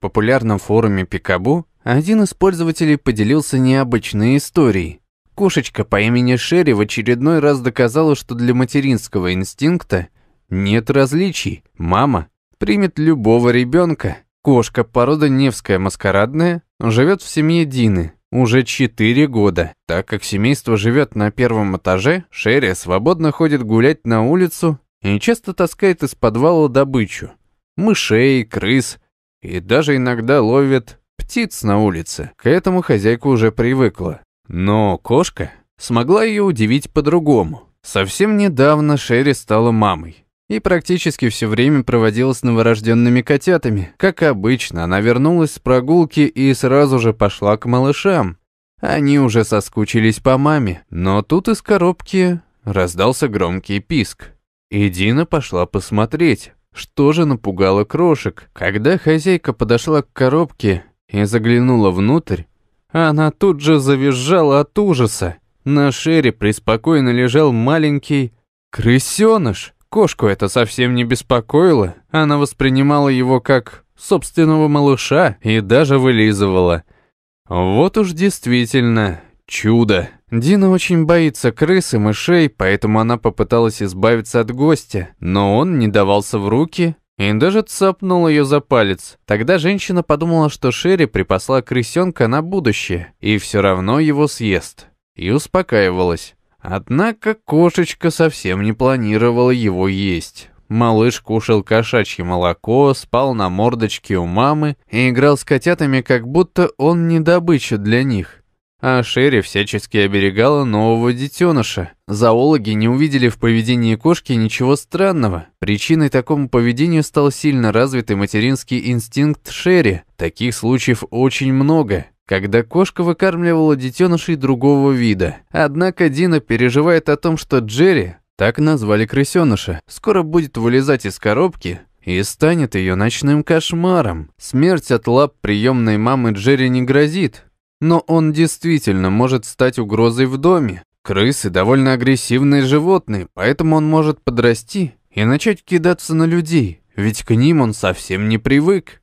популярном форуме Пикабу один из пользователей поделился необычной историей. Кошечка по имени Шерри в очередной раз доказала, что для материнского инстинкта нет различий. Мама примет любого ребенка. Кошка порода Невская маскарадная живет в семье Дины уже 4 года. Так как семейство живет на первом этаже, Шерри свободно ходит гулять на улицу и часто таскает из подвала добычу. Мышей, крыс, и даже иногда ловит птиц на улице. К этому хозяйка уже привыкла. Но кошка смогла ее удивить по-другому. Совсем недавно Шерри стала мамой. И практически все время проводила с новорожденными котятами. Как обычно, она вернулась с прогулки и сразу же пошла к малышам. Они уже соскучились по маме, но тут из коробки раздался громкий писк. И Дина пошла посмотреть, что же напугало крошек. Когда хозяйка подошла к коробке и заглянула внутрь, она тут же завизжала от ужаса. На шере преспокойно лежал маленький крысёныш. Кошку это совсем не беспокоило. Она воспринимала его как собственного малыша и даже вылизывала. Вот уж действительно чудо. Дина очень боится крыс и мышей, поэтому она попыталась избавиться от гостя, но он не давался в руки и даже цапнул ее за палец. Тогда женщина подумала, что Шерри припасла крысенка на будущее и все равно его съест. И успокаивалась. Однако кошечка совсем не планировала его есть. Малыш кушал кошачье молоко, спал на мордочке у мамы и играл с котятами, как будто он не добыча для них а Шерри всячески оберегала нового детеныша. Зоологи не увидели в поведении кошки ничего странного. Причиной такому поведению стал сильно развитый материнский инстинкт Шерри. Таких случаев очень много когда кошка выкармливала детенышей другого вида. Однако Дина переживает о том, что Джерри, так назвали крысеныша, скоро будет вылезать из коробки, и станет ее ночным кошмаром. Смерть от лап приемной мамы Джерри не грозит, но он действительно может стать угрозой в доме. Крысы довольно агрессивные животные, поэтому он может подрасти и начать кидаться на людей, ведь к ним он совсем не привык.